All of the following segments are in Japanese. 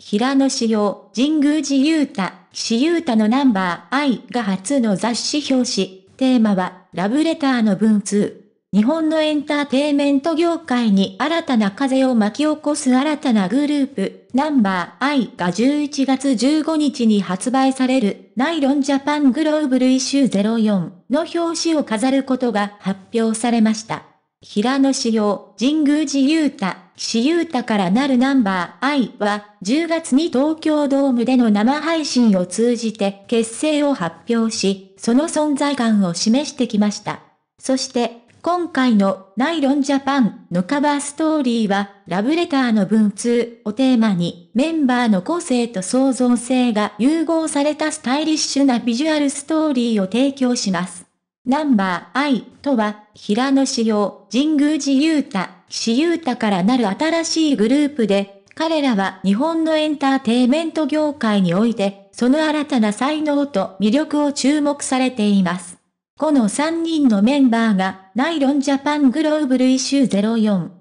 平野紫耀、神宮寺勇太、岸勇太のナンバー I が初の雑誌表紙。テーマは、ラブレターの文通。日本のエンターテイメント業界に新たな風を巻き起こす新たなグループ、ナンバー I が11月15日に発売される、ナイロンジャパングローブルイシュー04の表紙を飾ることが発表されました。平野志陽、神宮寺雄太、岸優太からなるナンバー I は、10月に東京ドームでの生配信を通じて結成を発表し、その存在感を示してきました。そして、今回のナイロンジャパンのカバーストーリーは、ラブレターの文通をテーマに、メンバーの個性と創造性が融合されたスタイリッシュなビジュアルストーリーを提供します。ナンバー I とは、平野紫耀、神宮寺勇太、岸優太からなる新しいグループで、彼らは日本のエンターテイメント業界において、その新たな才能と魅力を注目されています。この3人のメンバーが、ナイロンジャパングローブルイシュー04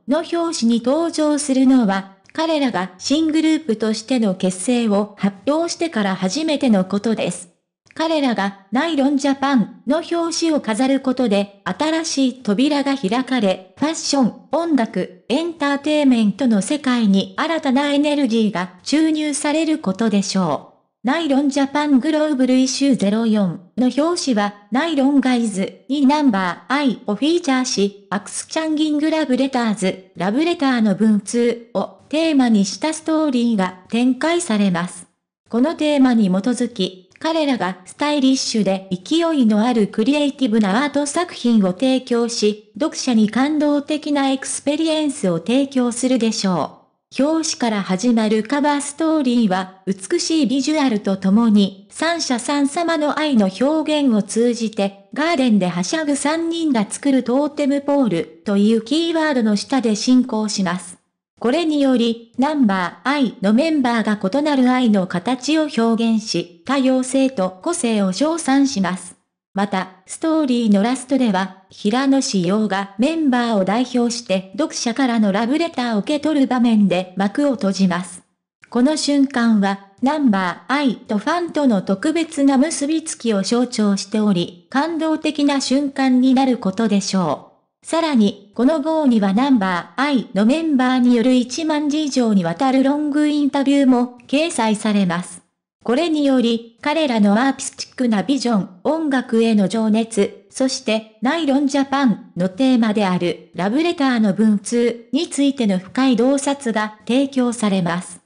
の表紙に登場するのは、彼らが新グループとしての結成を発表してから初めてのことです。彼らがナイロンジャパンの表紙を飾ることで新しい扉が開かれ、ファッション、音楽、エンターテイメントの世界に新たなエネルギーが注入されることでしょう。ナイロンジャパングローブルイシュー04の表紙はナイロンガイズにナンバー I をフィーチャーし、アクスチャンギングラブレターズ、ラブレターの文通をテーマにしたストーリーが展開されます。このテーマに基づき、彼らがスタイリッシュで勢いのあるクリエイティブなアート作品を提供し、読者に感動的なエクスペリエンスを提供するでしょう。表紙から始まるカバーストーリーは、美しいビジュアルとともに、三者三様の愛の表現を通じて、ガーデンではしゃぐ三人が作るトーテムポールというキーワードの下で進行します。これにより、ナンバー I のメンバーが異なる愛の形を表現し、多様性と個性を称賛します。また、ストーリーのラストでは、平野志陽がメンバーを代表して読者からのラブレターを受け取る場面で幕を閉じます。この瞬間は、ナンバー I とファンとの特別な結びつきを象徴しており、感動的な瞬間になることでしょう。さらに、この号にはナンバー I のメンバーによる1万字以上にわたるロングインタビューも掲載されます。これにより、彼らのアーティスティックなビジョン、音楽への情熱、そして、ナイロンジャパンのテーマである、ラブレターの文通についての深い洞察が提供されます。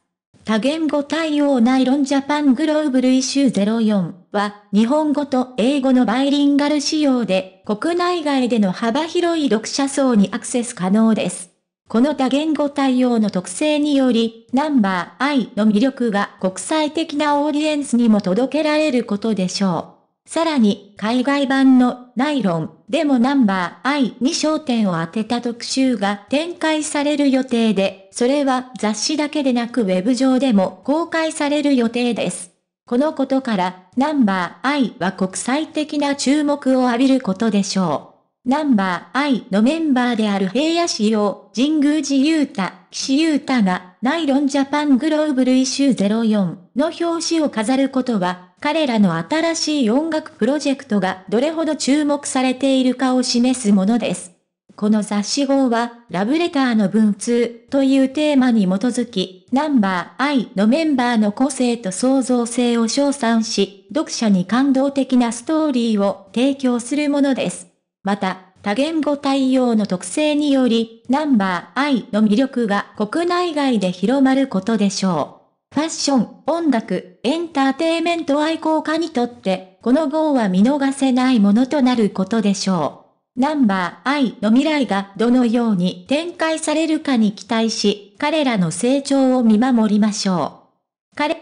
多言語対応ナイロンジャパングローブルイシュー04は、日本語と英語のバイリンガル仕様で、国内外での幅広い読者層にアクセス可能です。この多言語対応の特性により、ナンバー I の魅力が国際的なオーディエンスにも届けられることでしょう。さらに、海外版のナイロンでもナンバー I に焦点を当てた特集が展開される予定で、それは雑誌だけでなくウェブ上でも公開される予定です。このことから、ナンバー I は国際的な注目を浴びることでしょう。ナンバー I のメンバーである平野市陽、神宮寺雄太、岸雄太が、ナイロンジャパングローブルイシュー04の表紙を飾ることは、彼らの新しい音楽プロジェクトがどれほど注目されているかを示すものです。この雑誌号は、ラブレターの文通というテーマに基づき、ナンバー I のメンバーの個性と創造性を称賛し、読者に感動的なストーリーを提供するものです。また、多言語対応の特性により、ナンバー I の魅力が国内外で広まることでしょう。ファッション、音楽、エンターテイメント愛好家にとって、この号は見逃せないものとなることでしょう。ナンバーイの未来がどのように展開されるかに期待し、彼らの成長を見守りましょう。彼